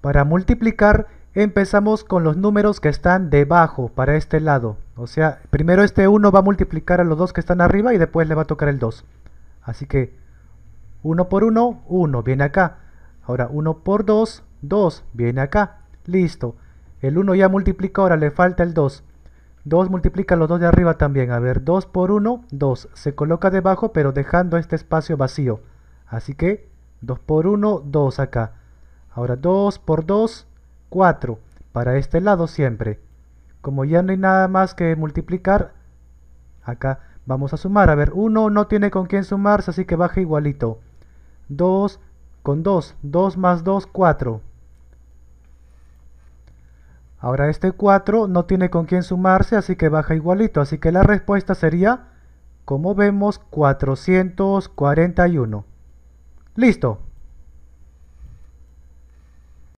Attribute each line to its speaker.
Speaker 1: Para multiplicar empezamos con los números que están debajo, para este lado. O sea, primero este 1 va a multiplicar a los dos que están arriba y después le va a tocar el 2. Así que 1 por 1, 1, viene acá. Ahora 1 por 2, 2, viene acá. Listo. El 1 ya multiplica, ahora le falta el 2. 2 multiplica los dos de arriba también. A ver, 2 por 1, 2. Se coloca debajo, pero dejando este espacio vacío. Así que 2 por 1, 2 acá. Ahora 2 por 2, 4. Para este lado siempre. Como ya no hay nada más que multiplicar, acá vamos a sumar. A ver, 1 no tiene con quién sumarse, así que baja igualito. 2 con 2. 2 más 2, 4. Ahora este 4 no tiene con quién sumarse, así que baja igualito. Así que la respuesta sería, como vemos, 441. ¡Listo!